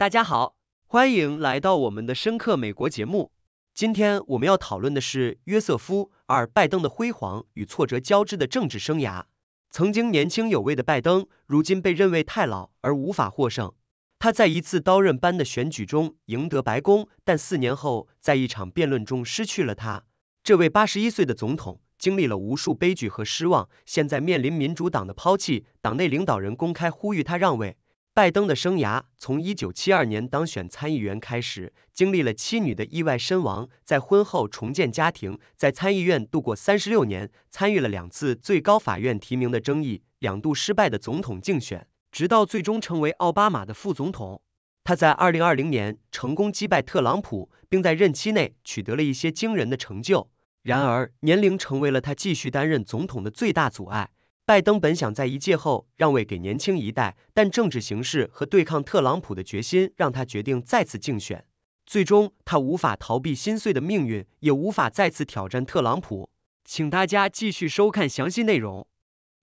大家好，欢迎来到我们的深刻美国节目。今天我们要讨论的是约瑟夫·二拜登的辉煌与挫折交织的政治生涯。曾经年轻有为的拜登，如今被认为太老而无法获胜。他在一次刀刃般的选举中赢得白宫，但四年后在一场辩论中失去了他。这位八十一岁的总统经历了无数悲剧和失望，现在面临民主党的抛弃，党内领导人公开呼吁他让位。拜登的生涯从一九七二年当选参议员开始，经历了妻女的意外身亡，在婚后重建家庭，在参议院度过三十六年，参与了两次最高法院提名的争议，两度失败的总统竞选，直到最终成为奥巴马的副总统。他在二零二零年成功击败特朗普，并在任期内取得了一些惊人的成就。然而，年龄成为了他继续担任总统的最大阻碍。拜登本想在一届后让位给年轻一代，但政治形势和对抗特朗普的决心让他决定再次竞选。最终，他无法逃避心碎的命运，也无法再次挑战特朗普。请大家继续收看详细内容。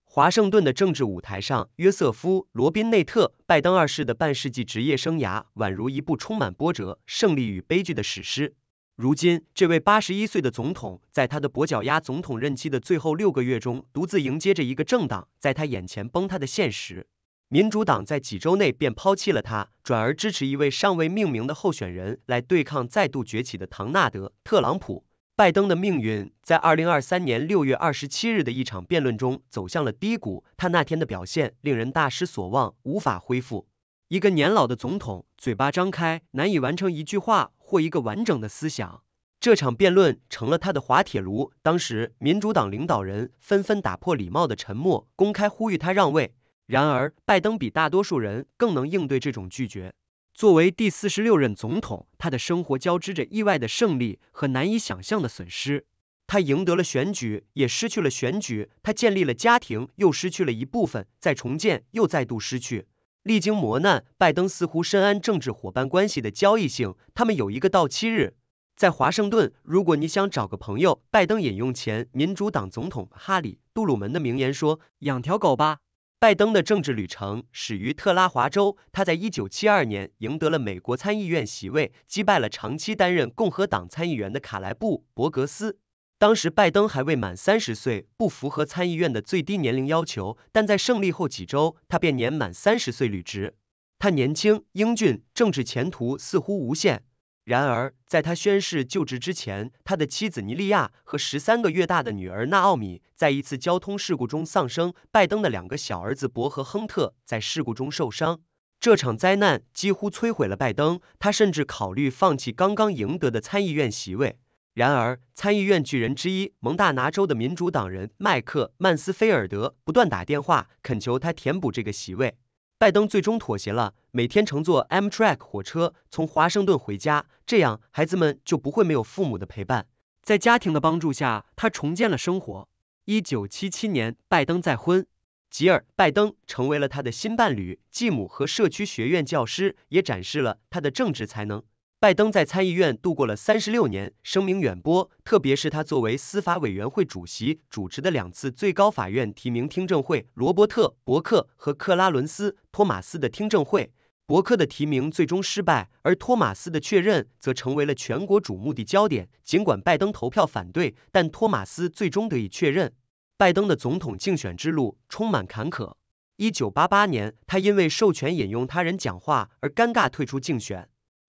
华盛顿的政治舞台上，约瑟夫·罗宾内特·拜登二世的半世纪职业生涯宛如一部充满波折、胜利与悲剧的史诗。如今，这位八十一岁的总统，在他的跛脚鸭总统任期的最后六个月中，独自迎接着一个政党在他眼前崩塌的现实。民主党在几周内便抛弃了他，转而支持一位尚未命名的候选人来对抗再度崛起的唐纳德·特朗普。拜登的命运在二零二三年六月二十七日的一场辩论中走向了低谷，他那天的表现令人大失所望，无法恢复。一个年老的总统嘴巴张开，难以完成一句话或一个完整的思想。这场辩论成了他的滑铁卢。当时，民主党领导人纷纷打破礼貌的沉默，公开呼吁他让位。然而，拜登比大多数人更能应对这种拒绝。作为第四十六任总统，他的生活交织着意外的胜利和难以想象的损失。他赢得了选举，也失去了选举；他建立了家庭，又失去了一部分；再重建，又再度失去。历经磨难，拜登似乎深谙政治伙伴关系的交易性。他们有一个到期日。在华盛顿，如果你想找个朋友，拜登引用前民主党总统哈里·杜鲁门的名言说：“养条狗吧。”拜登的政治旅程始于特拉华州，他在一九七二年赢得了美国参议院席位，击败了长期担任共和党参议员的卡莱布·伯格斯。当时拜登还未满三十岁，不符合参议院的最低年龄要求，但在胜利后几周，他便年满三十岁履职。他年轻、英俊，政治前途似乎无限。然而，在他宣誓就职之前，他的妻子尼利亚和十三个月大的女儿纳奥米在一次交通事故中丧生，拜登的两个小儿子伯和亨特在事故中受伤。这场灾难几乎摧毁了拜登，他甚至考虑放弃刚刚赢得的参议院席位。然而，参议院巨人之一蒙大拿州的民主党人麦克曼斯菲尔德不断打电话恳求他填补这个席位。拜登最终妥协了，每天乘坐 Amtrak 火车从华盛顿回家，这样孩子们就不会没有父母的陪伴。在家庭的帮助下，他重建了生活。1977年，拜登再婚，吉尔·拜登成为了他的新伴侣，继母和社区学院教师，也展示了他的政治才能。拜登在参议院度过了三十六年，声名远播。特别是他作为司法委员会主席主持的两次最高法院提名听证会——罗伯特·伯克和克拉伦斯·托马斯的听证会。伯克的提名最终失败，而托马斯的确认则成为了全国瞩目的焦点。尽管拜登投票反对，但托马斯最终得以确认。拜登的总统竞选之路充满坎坷。一九八八年，他因为授权引用他人讲话而尴尬退出竞选。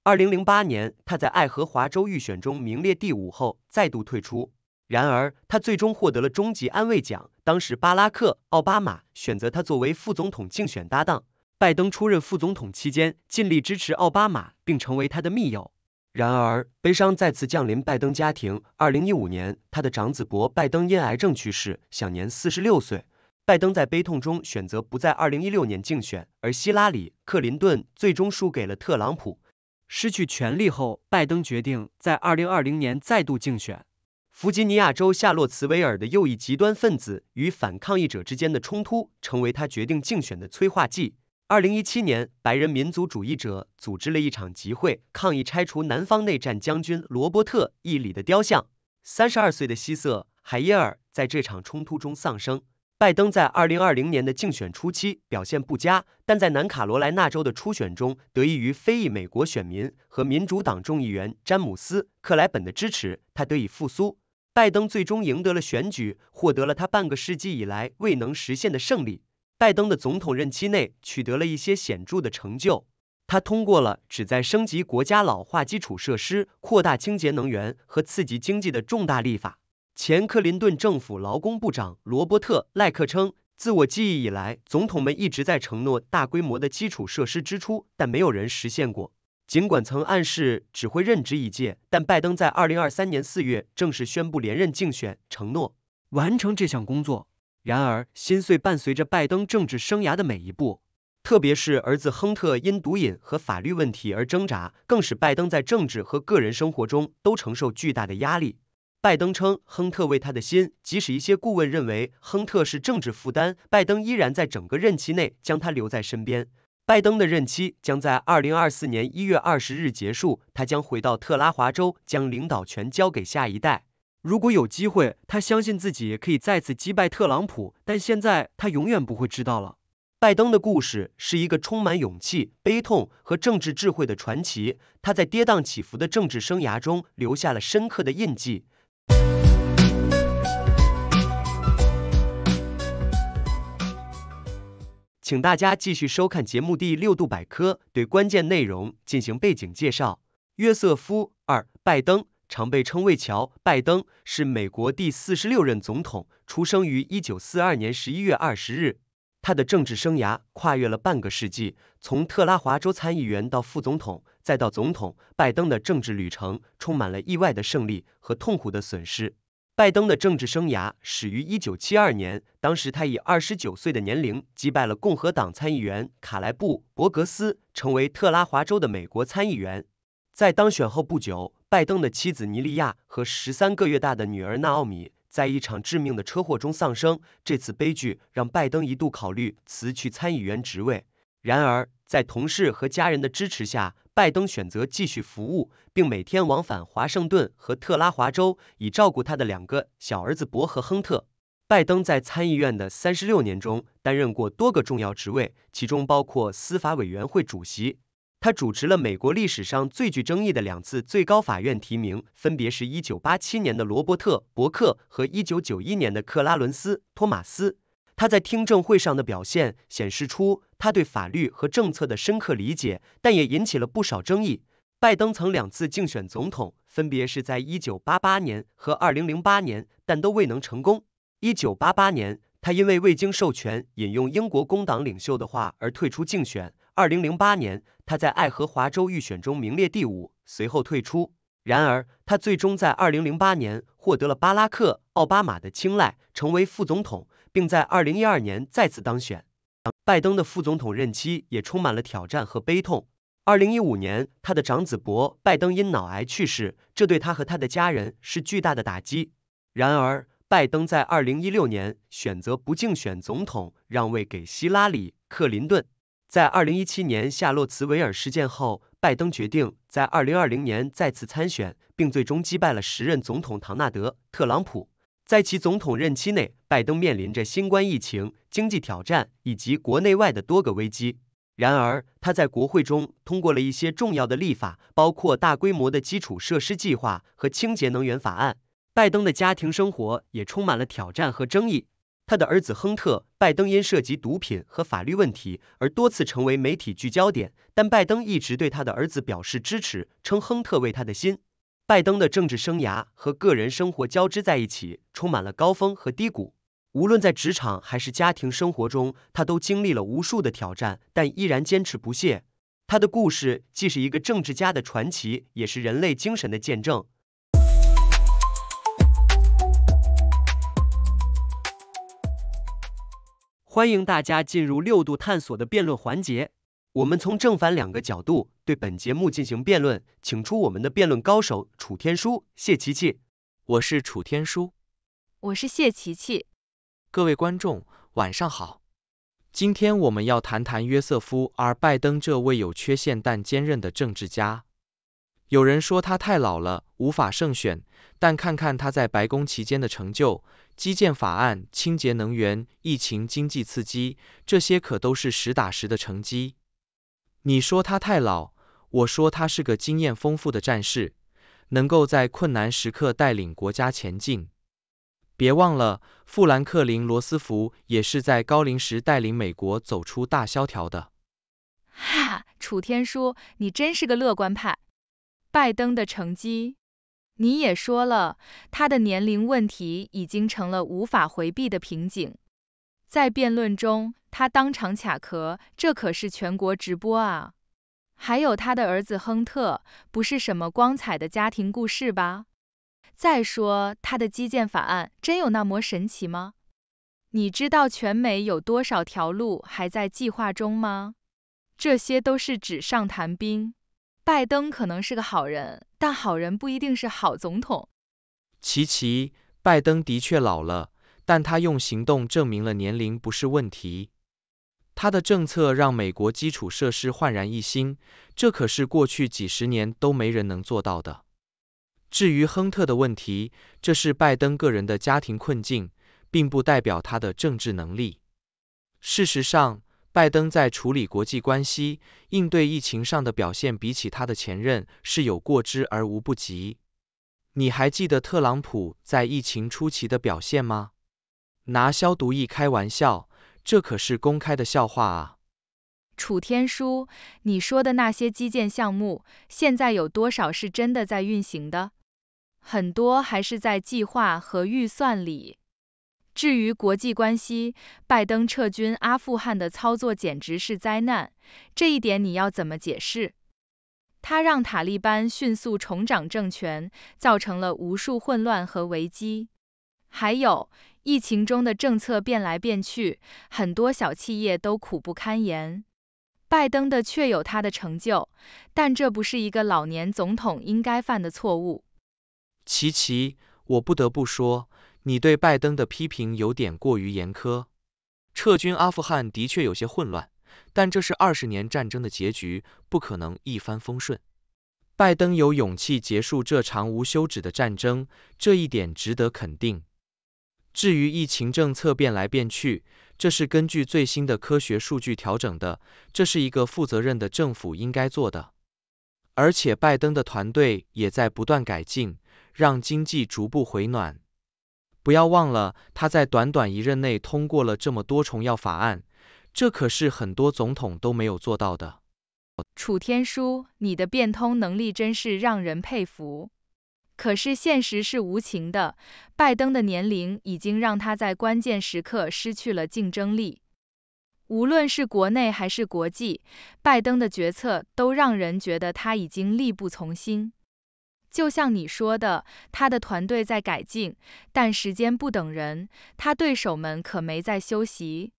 二零零八年，他在爱荷华州预选中名列第五后再度退出。然而，他最终获得了终极安慰奖。当时，巴拉克·奥巴马选择他作为副总统竞选搭档。拜登出任副总统期间，尽力支持奥巴马，并成为他的密友。然而，悲伤再次降临拜登家庭。二零一五年，他的长子博·拜登因癌症去世，享年四十六岁。拜登在悲痛中选择不在二零一六年竞选，而希拉里·克林顿最终输给了特朗普。失去权力后，拜登决定在二零二零年再度竞选。弗吉尼亚州夏洛茨维尔的右翼极端分子与反抗议者之间的冲突成为他决定竞选的催化剂。二零一七年，白人民族主义者组织了一场集会，抗议拆除南方内战将军罗伯特伊里的雕像。三十二岁的希瑟·海耶尔在这场冲突中丧生。拜登在二零二零年的竞选初期表现不佳，但在南卡罗来纳州的初选中，得益于非裔美国选民和民主党众议员詹姆斯·克莱本的支持，他得以复苏。拜登最终赢得了选举，获得了他半个世纪以来未能实现的胜利。拜登的总统任期内取得了一些显著的成就，他通过了旨在升级国家老化基础设施、扩大清洁能源和刺激经济的重大立法。前克林顿政府劳工部长罗伯特·赖克称：“自我记忆以来，总统们一直在承诺大规模的基础设施支出，但没有人实现过。尽管曾暗示只会任职一届，但拜登在二零二三年四月正式宣布连任竞选，承诺完成这项工作。然而，心碎伴随着拜登政治生涯的每一步，特别是儿子亨特因毒瘾和法律问题而挣扎，更使拜登在政治和个人生活中都承受巨大的压力。”拜登称，亨特为他的心。即使一些顾问认为亨特是政治负担，拜登依然在整个任期内将他留在身边。拜登的任期将在二零二四年一月二十日结束，他将回到特拉华州，将领导权交给下一代。如果有机会，他相信自己可以再次击败特朗普，但现在他永远不会知道了。拜登的故事是一个充满勇气、悲痛和政治智慧的传奇，他在跌宕起伏的政治生涯中留下了深刻的印记。请大家继续收看节目第六度百科，对关键内容进行背景介绍。约瑟夫·二·拜登，常被称为乔·拜登，是美国第四十六任总统，出生于一九四二年十一月二十日。他的政治生涯跨越了半个世纪，从特拉华州参议员到副总统，再到总统。拜登的政治旅程充满了意外的胜利和痛苦的损失。拜登的政治生涯始于一九七二年，当时他以二十九岁的年龄击败了共和党参议员卡莱布·伯格斯，成为特拉华州的美国参议员。在当选后不久，拜登的妻子尼利亚和十三个月大的女儿纳奥米。在一场致命的车祸中丧生。这次悲剧让拜登一度考虑辞去参议员职位，然而在同事和家人的支持下，拜登选择继续服务，并每天往返华盛顿和特拉华州，以照顾他的两个小儿子伯和亨特。拜登在参议院的三十六年中，担任过多个重要职位，其中包括司法委员会主席。他主持了美国历史上最具争议的两次最高法院提名，分别是一九八七年的罗伯特·伯克和一九九一年的克拉伦斯·托马斯。他在听证会上的表现显示出他对法律和政策的深刻理解，但也引起了不少争议。拜登曾两次竞选总统，分别是在一九八八年和二零零八年，但都未能成功。一九八八年，他因为未经授权引用英国工党领袖的话而退出竞选。二零零八年，他在爱荷华州预选中名列第五，随后退出。然而，他最终在二零零八年获得了巴拉克·奥巴马的青睐，成为副总统，并在二零一二年再次当选。拜登的副总统任期也充满了挑战和悲痛。二零一五年，他的长子博·拜登因脑癌去世，这对他和他的家人是巨大的打击。然而，拜登在二零一六年选择不竞选总统，让位给希拉里·克林顿。在二零一七年夏洛茨维尔事件后，拜登决定在二零二零年再次参选，并最终击败了时任总统唐纳德·特朗普。在其总统任期内，拜登面临着新冠疫情、经济挑战以及国内外的多个危机。然而，他在国会中通过了一些重要的立法，包括大规模的基础设施计划和清洁能源法案。拜登的家庭生活也充满了挑战和争议。他的儿子亨特·拜登因涉及毒品和法律问题而多次成为媒体聚焦点，但拜登一直对他的儿子表示支持，称亨特为他的心。拜登的政治生涯和个人生活交织在一起，充满了高峰和低谷。无论在职场还是家庭生活中，他都经历了无数的挑战，但依然坚持不懈。他的故事既是一个政治家的传奇，也是人类精神的见证。欢迎大家进入六度探索的辩论环节，我们从正反两个角度对本节目进行辩论，请出我们的辩论高手楚天舒、谢琪琪，我是楚天舒，我是谢琪琪。各位观众，晚上好，今天我们要谈谈约瑟夫而拜登这位有缺陷但坚韧的政治家。有人说他太老了，无法胜选，但看看他在白宫期间的成就。基建法案、清洁能源、疫情经济刺激，这些可都是实打实的成绩。你说他太老，我说他是个经验丰富的战士，能够在困难时刻带领国家前进。别忘了，富兰克林·罗斯福也是在高龄时带领美国走出大萧条的。哈，楚天舒，你真是个乐观派。拜登的成绩。你也说了，他的年龄问题已经成了无法回避的瓶颈。在辩论中，他当场卡壳，这可是全国直播啊！还有他的儿子亨特，不是什么光彩的家庭故事吧？再说他的基建法案，真有那么神奇吗？你知道全美有多少条路还在计划中吗？这些都是纸上谈兵。拜登可能是个好人。但好人不一定是好总统。琪琪，拜登的确老了，但他用行动证明了年龄不是问题。他的政策让美国基础设施焕然一新，这可是过去几十年都没人能做到的。至于亨特的问题，这是拜登个人的家庭困境，并不代表他的政治能力。事实上，拜登在处理国际关系、应对疫情上的表现，比起他的前任是有过之而无不及。你还记得特朗普在疫情初期的表现吗？拿消毒液开玩笑，这可是公开的笑话啊！楚天舒，你说的那些基建项目，现在有多少是真的在运行的？很多还是在计划和预算里。至于国际关系，拜登撤军阿富汗的操作简直是灾难，这一点你要怎么解释？他让塔利班迅速重掌政权，造成了无数混乱和危机。还有，疫情中的政策变来变去，很多小企业都苦不堪言。拜登的确有他的成就，但这不是一个老年总统应该犯的错误。琪琪，我不得不说。你对拜登的批评有点过于严苛。撤军阿富汗的确有些混乱，但这是二十年战争的结局，不可能一帆风顺。拜登有勇气结束这场无休止的战争，这一点值得肯定。至于疫情政策变来变去，这是根据最新的科学数据调整的，这是一个负责任的政府应该做的。而且拜登的团队也在不断改进，让经济逐步回暖。不要忘了，他在短短一任内通过了这么多重要法案，这可是很多总统都没有做到的。楚天舒，你的变通能力真是让人佩服。可是现实是无情的，拜登的年龄已经让他在关键时刻失去了竞争力。无论是国内还是国际，拜登的决策都让人觉得他已经力不从心。就像你说的，他的团队在改进，但时间不等人。他对手们可没在休息，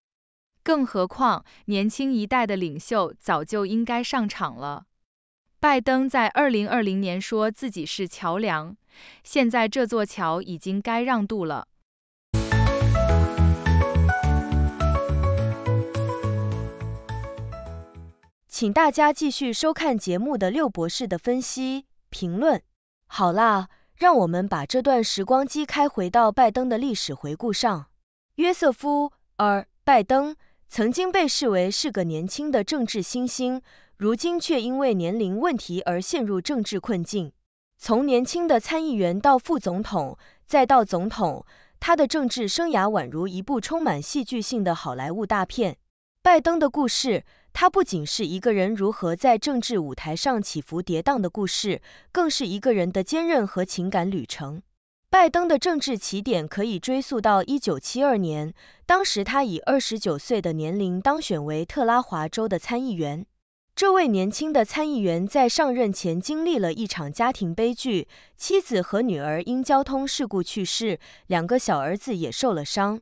更何况年轻一代的领袖早就应该上场了。拜登在二零二零年说自己是桥梁，现在这座桥已经该让渡了。请大家继续收看节目的六博士的分析评论。好啦，让我们把这段时光机开回到拜登的历史回顾上。约瑟夫 ·R· 拜登曾经被视为是个年轻的政治新星，如今却因为年龄问题而陷入政治困境。从年轻的参议员到副总统，再到总统，他的政治生涯宛如一部充满戏剧性的好莱坞大片。拜登的故事。它不仅是一个人如何在政治舞台上起伏跌宕的故事，更是一个人的坚韧和情感旅程。拜登的政治起点可以追溯到一九七二年，当时他以二十九岁的年龄当选为特拉华州的参议员。这位年轻的参议员在上任前经历了一场家庭悲剧，妻子和女儿因交通事故去世，两个小儿子也受了伤。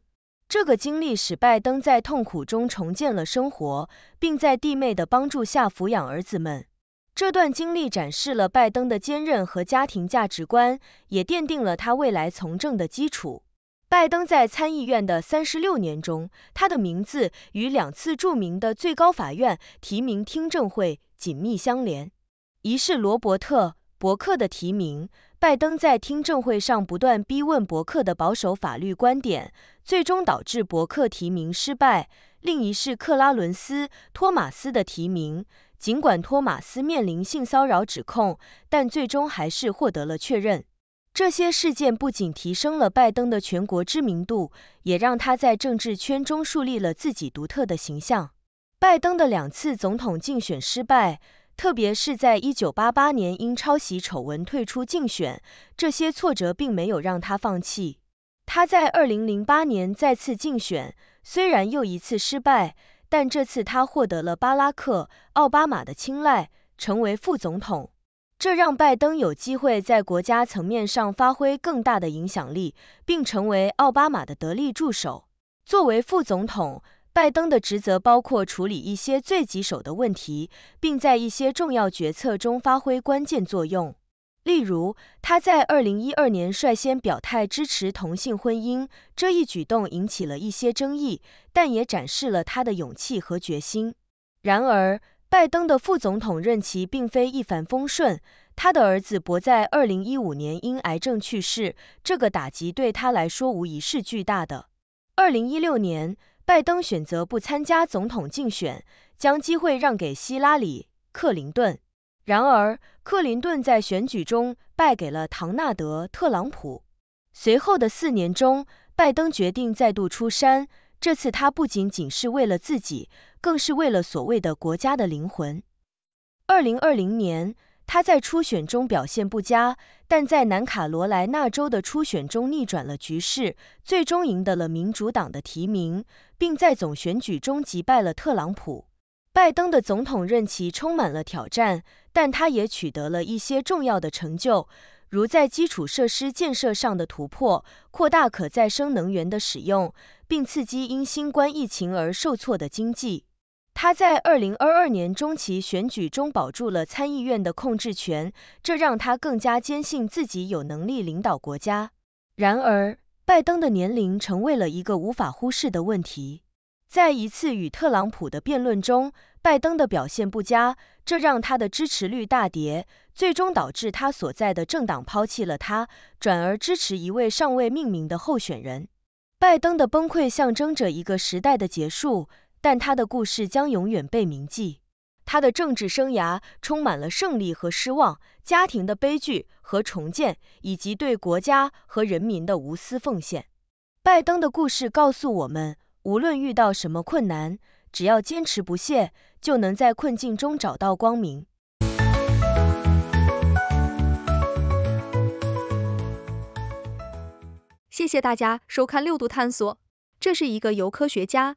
这个经历使拜登在痛苦中重建了生活，并在弟妹的帮助下抚养儿子们。这段经历展示了拜登的坚韧和家庭价值观，也奠定了他未来从政的基础。拜登在参议院的三十六年中，他的名字与两次著名的最高法院提名听证会紧密相连，一是罗伯特·伯克的提名。拜登在听证会上不断逼问伯克的保守法律观点，最终导致伯克提名失败。另一是克拉伦斯·托马斯的提名，尽管托马斯面临性骚扰指控，但最终还是获得了确认。这些事件不仅提升了拜登的全国知名度，也让他在政治圈中树立了自己独特的形象。拜登的两次总统竞选失败。特别是在一九八八年因抄袭丑闻退出竞选，这些挫折并没有让他放弃。他在二零零八年再次竞选，虽然又一次失败，但这次他获得了巴拉克·奥巴马的青睐，成为副总统。这让拜登有机会在国家层面上发挥更大的影响力，并成为奥巴马的得力助手。作为副总统，拜登的职责包括处理一些最棘手的问题，并在一些重要决策中发挥关键作用。例如，他在2012年率先表态支持同性婚姻，这一举动引起了一些争议，但也展示了他的勇气和决心。然而，拜登的副总统任期并非一帆风顺，他的儿子博在2015年因癌症去世，这个打击对他来说无疑是巨大的。2016年。拜登选择不参加总统竞选，将机会让给希拉里·克林顿。然而，克林顿在选举中败给了唐纳德·特朗普。随后的四年中，拜登决定再度出山。这次他不仅仅是为了自己，更是为了所谓的国家的灵魂。二零二零年。他在初选中表现不佳，但在南卡罗来纳州的初选中逆转了局势，最终赢得了民主党的提名，并在总选举中击败了特朗普。拜登的总统任期充满了挑战，但他也取得了一些重要的成就，如在基础设施建设上的突破、扩大可再生能源的使用，并刺激因新冠疫情而受挫的经济。他在二零二二年中期选举中保住了参议院的控制权，这让他更加坚信自己有能力领导国家。然而，拜登的年龄成为了一个无法忽视的问题。在一次与特朗普的辩论中，拜登的表现不佳，这让他的支持率大跌，最终导致他所在的政党抛弃了他，转而支持一位尚未命名的候选人。拜登的崩溃象征着一个时代的结束。但他的故事将永远被铭记。他的政治生涯充满了胜利和失望，家庭的悲剧和重建，以及对国家和人民的无私奉献。拜登的故事告诉我们，无论遇到什么困难，只要坚持不懈，就能在困境中找到光明。谢谢大家收看六度探索，这是一个由科学家。